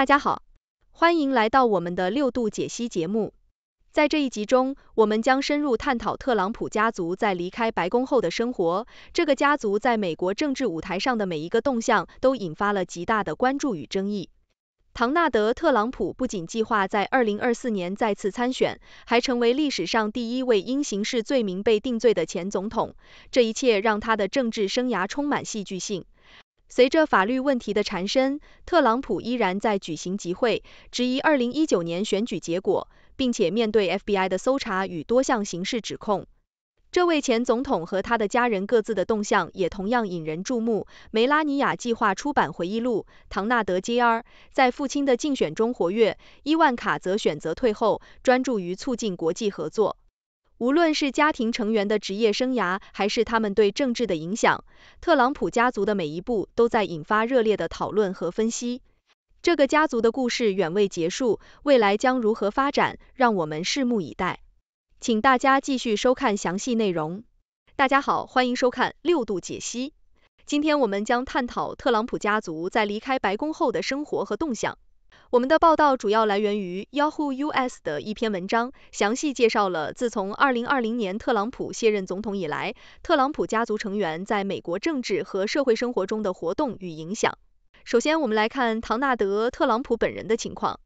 大家好，欢迎来到我们的六度解析节目。在这一集中，我们将深入探讨特朗普家族在离开白宫后的生活。这个家族在美国政治舞台上的每一个动向都引发了极大的关注与争议。唐纳德·特朗普不仅计划在2024年再次参选，还成为历史上第一位因刑事罪名被定罪的前总统。这一切让他的政治生涯充满戏剧性。随着法律问题的缠身，特朗普依然在举行集会，质疑2019年选举结果，并且面对 FBI 的搜查与多项刑事指控。这位前总统和他的家人各自的动向也同样引人注目。梅拉尼亚计划出版回忆录，唐纳德 ·J·R 在父亲的竞选中活跃，伊万卡则选择退后，专注于促进国际合作。无论是家庭成员的职业生涯，还是他们对政治的影响，特朗普家族的每一步都在引发热烈的讨论和分析。这个家族的故事远未结束，未来将如何发展，让我们拭目以待。请大家继续收看详细内容。大家好，欢迎收看六度解析。今天我们将探讨特朗普家族在离开白宫后的生活和动向。我们的报道主要来源于 Yahoo US 的一篇文章，详细介绍了自从2020年特朗普卸任总统以来，特朗普家族成员在美国政治和社会生活中的活动与影响。首先，我们来看唐纳德·特朗普本人的情况。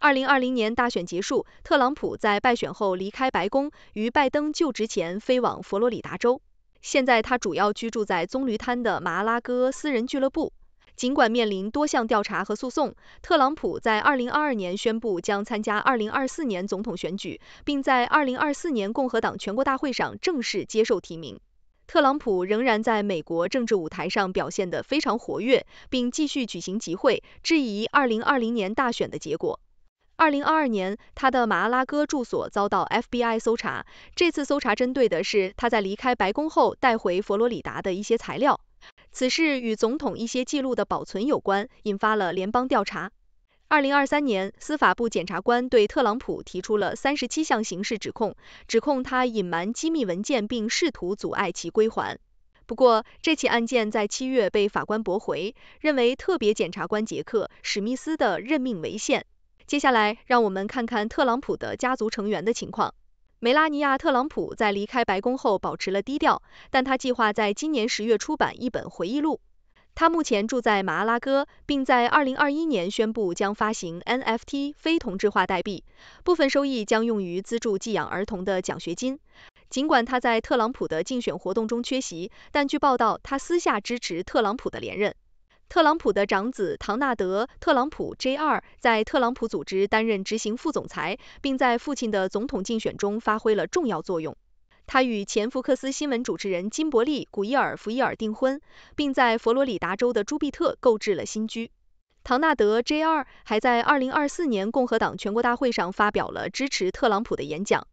2020年大选结束，特朗普在败选后离开白宫，于拜登就职前飞往佛罗里达州。现在，他主要居住在棕榈滩的马拉戈私人俱乐部。尽管面临多项调查和诉讼，特朗普在2022年宣布将参加2024年总统选举，并在2024年共和党全国大会上正式接受提名。特朗普仍然在美国政治舞台上表现得非常活跃，并继续举行集会，质疑2020年大选的结果。2022年，他的马阿拉哥住所遭到 FBI 搜查，这次搜查针对的是他在离开白宫后带回佛罗里达的一些材料。此事与总统一些记录的保存有关，引发了联邦调查。2023年，司法部检察官对特朗普提出了37项刑事指控，指控他隐瞒机密文件并试图阻碍其归还。不过，这起案件在七月被法官驳回，认为特别检察官杰克·史密斯的任命违宪。接下来，让我们看看特朗普的家族成员的情况。梅拉尼亚·特朗普在离开白宫后保持了低调，但他计划在今年十月出版一本回忆录。他目前住在马阿拉哥，并在2021年宣布将发行 NFT 非同质化代币，部分收益将用于资助寄养儿童的奖学金。尽管他在特朗普的竞选活动中缺席，但据报道，他私下支持特朗普的连任。特朗普的长子唐纳德·特朗普 Jr 在特朗普组织担任执行副总裁，并在父亲的总统竞选中发挥了重要作用。他与前福克斯新闻主持人金伯利·古伊尔·福伊尔订婚，并在佛罗里达州的朱庇特购置了新居。唐纳德 Jr 还在2024年共和党全国大会上发表了支持特朗普的演讲。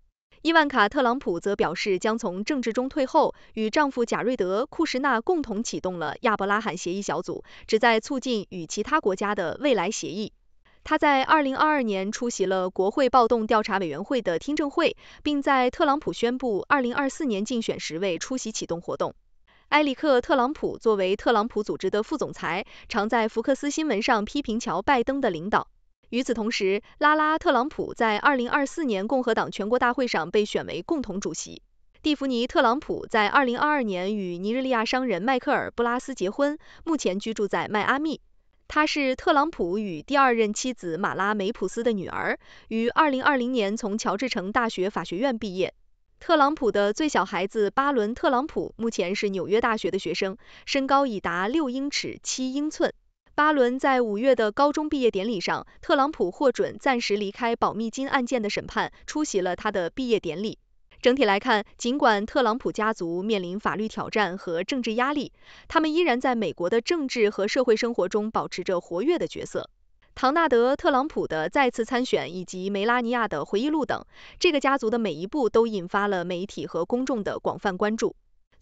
伊万卡·特朗普则表示将从政治中退后，与丈夫贾瑞德·库什纳共同启动了亚伯拉罕协议小组，旨在促进与其他国家的未来协议。他在2022年出席了国会暴动调查委员会的听证会，并在特朗普宣布2024年竞选时未出席启动活动。埃里克·特朗普作为特朗普组织的副总裁，常在福克斯新闻上批评乔·拜登的领导。与此同时，拉拉·特朗普在2024年共和党全国大会上被选为共同主席。蒂芙尼·特朗普在2022年与尼日利亚商人迈克尔·布拉斯结婚，目前居住在迈阿密。她是特朗普与第二任妻子马拉梅普斯的女儿，于2020年从乔治城大学法学院毕业。特朗普的最小孩子巴伦·特朗普目前是纽约大学的学生，身高已达六英尺七英寸。巴伦在五月的高中毕业典礼上，特朗普获准暂时离开保密金案件的审判，出席了他的毕业典礼。整体来看，尽管特朗普家族面临法律挑战和政治压力，他们依然在美国的政治和社会生活中保持着活跃的角色。唐纳德·特朗普的再次参选以及梅拉尼亚的回忆录等，这个家族的每一步都引发了媒体和公众的广泛关注。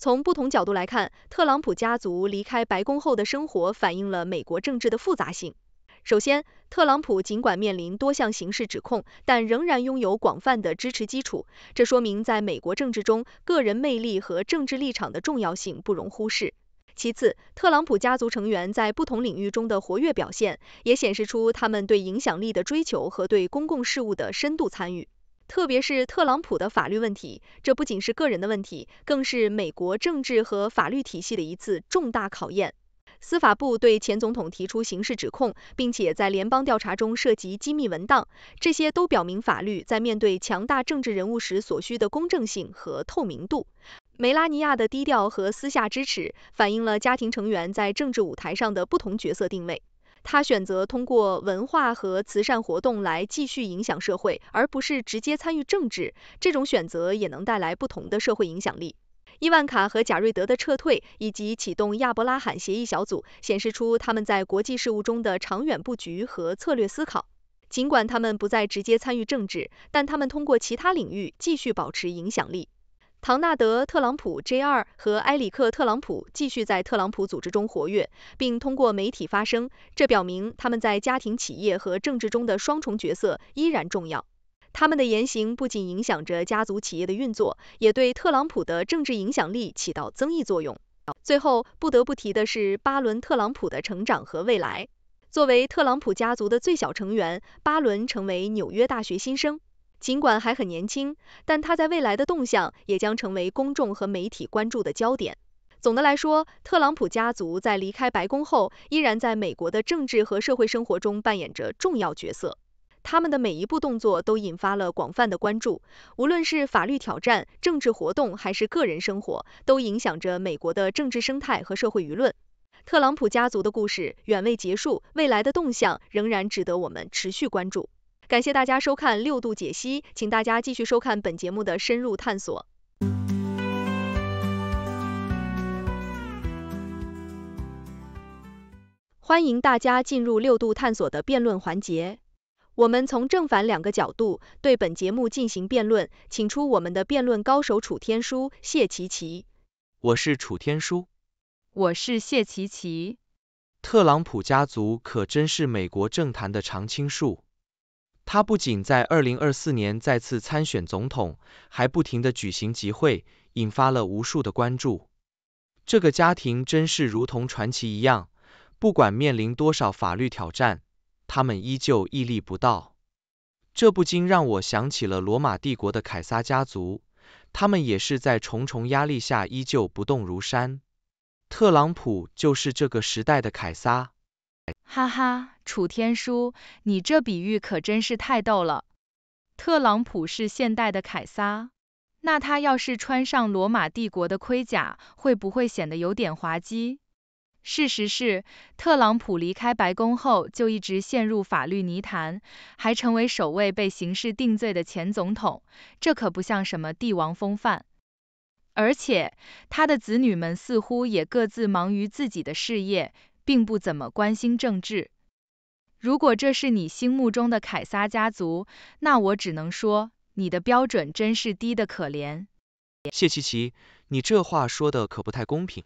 从不同角度来看，特朗普家族离开白宫后的生活反映了美国政治的复杂性。首先，特朗普尽管面临多项刑事指控，但仍然拥有广泛的支持基础，这说明在美国政治中，个人魅力和政治立场的重要性不容忽视。其次，特朗普家族成员在不同领域中的活跃表现，也显示出他们对影响力的追求和对公共事务的深度参与。特别是特朗普的法律问题，这不仅是个人的问题，更是美国政治和法律体系的一次重大考验。司法部对前总统提出刑事指控，并且在联邦调查中涉及机密文档，这些都表明法律在面对强大政治人物时所需的公正性和透明度。梅拉尼亚的低调和私下支持，反映了家庭成员在政治舞台上的不同角色定位。他选择通过文化和慈善活动来继续影响社会，而不是直接参与政治。这种选择也能带来不同的社会影响力。伊万卡和贾瑞德的撤退以及启动亚伯拉罕协议小组，显示出他们在国际事务中的长远布局和策略思考。尽管他们不再直接参与政治，但他们通过其他领域继续保持影响力。唐纳德·特朗普、Jr. 和埃里克·特朗普继续在特朗普组织中活跃，并通过媒体发声，这表明他们在家庭企业和政治中的双重角色依然重要。他们的言行不仅影响着家族企业的运作，也对特朗普的政治影响力起到增益作用。最后，不得不提的是巴伦·特朗普的成长和未来。作为特朗普家族的最小成员，巴伦成为纽约大学新生。尽管还很年轻，但他在未来的动向也将成为公众和媒体关注的焦点。总的来说，特朗普家族在离开白宫后，依然在美国的政治和社会生活中扮演着重要角色。他们的每一步动作都引发了广泛的关注，无论是法律挑战、政治活动，还是个人生活，都影响着美国的政治生态和社会舆论。特朗普家族的故事远未结束，未来的动向仍然值得我们持续关注。感谢大家收看六度解析，请大家继续收看本节目的深入探索。欢迎大家进入六度探索的辩论环节，我们从正反两个角度对本节目进行辩论，请出我们的辩论高手楚天舒、谢琪琪。我是楚天舒，我是谢琪琪。特朗普家族可真是美国政坛的常青树。他不仅在二零二四年再次参选总统，还不停的举行集会，引发了无数的关注。这个家庭真是如同传奇一样，不管面临多少法律挑战，他们依旧屹立不倒。这不禁让我想起了罗马帝国的凯撒家族，他们也是在重重压力下依旧不动如山。特朗普就是这个时代的凯撒。哈哈，楚天舒，你这比喻可真是太逗了。特朗普是现代的凯撒，那他要是穿上罗马帝国的盔甲，会不会显得有点滑稽？事实是，特朗普离开白宫后就一直陷入法律泥潭，还成为首位被刑事定罪的前总统，这可不像什么帝王风范。而且，他的子女们似乎也各自忙于自己的事业。并不怎么关心政治。如果这是你心目中的凯撒家族，那我只能说，你的标准真是低得可怜。谢琪琪，你这话说的可不太公平。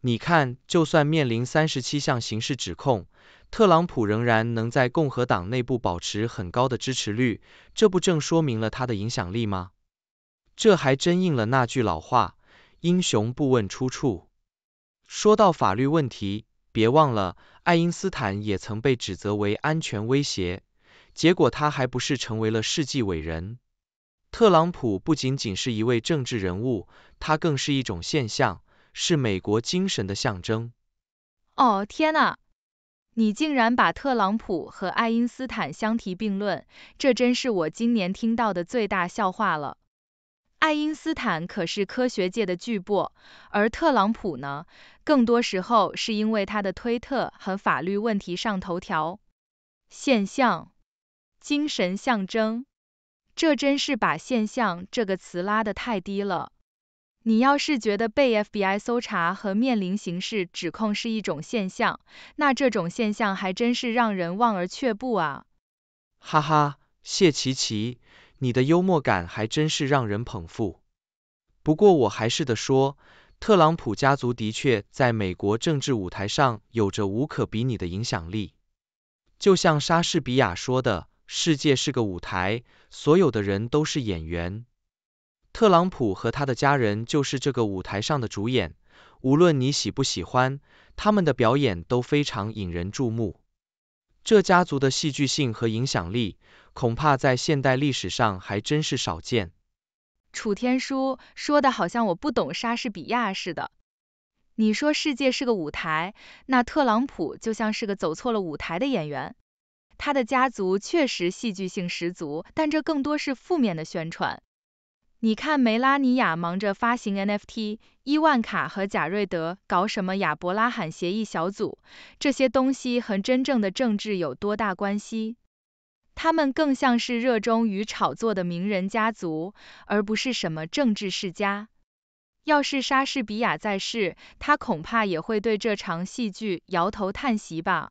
你看，就算面临三十七项刑事指控，特朗普仍然能在共和党内部保持很高的支持率，这不正说明了他的影响力吗？这还真应了那句老话：英雄不问出处。说到法律问题。别忘了，爱因斯坦也曾被指责为安全威胁，结果他还不是成为了世纪伟人。特朗普不仅仅是一位政治人物，他更是一种现象，是美国精神的象征。哦天哪，你竟然把特朗普和爱因斯坦相提并论，这真是我今年听到的最大笑话了。爱因斯坦可是科学界的巨擘，而特朗普呢，更多时候是因为他的推特和法律问题上头条。现象，精神象征，这真是把“现象”这个词拉得太低了。你要是觉得被 FBI 搜查和面临刑事指控是一种现象，那这种现象还真是让人望而却步啊！哈哈，谢奇奇。你的幽默感还真是让人捧腹。不过我还是得说，特朗普家族的确在美国政治舞台上有着无可比拟的影响力。就像莎士比亚说的：“世界是个舞台，所有的人都是演员。”特朗普和他的家人就是这个舞台上的主演。无论你喜不喜欢，他们的表演都非常引人注目。这家族的戏剧性和影响力，恐怕在现代历史上还真是少见。楚天舒说的好像我不懂莎士比亚似的。你说世界是个舞台，那特朗普就像是个走错了舞台的演员。他的家族确实戏剧性十足，但这更多是负面的宣传。你看，梅拉尼亚忙着发行 NFT，伊万卡和贾瑞德搞什么亚伯拉罕协议小组，这些东西和真正的政治有多大关系？他们更像是热衷于炒作的名人家族，而不是什么政治世家。要是莎士比亚在世，他恐怕也会对这场戏剧摇头叹息吧。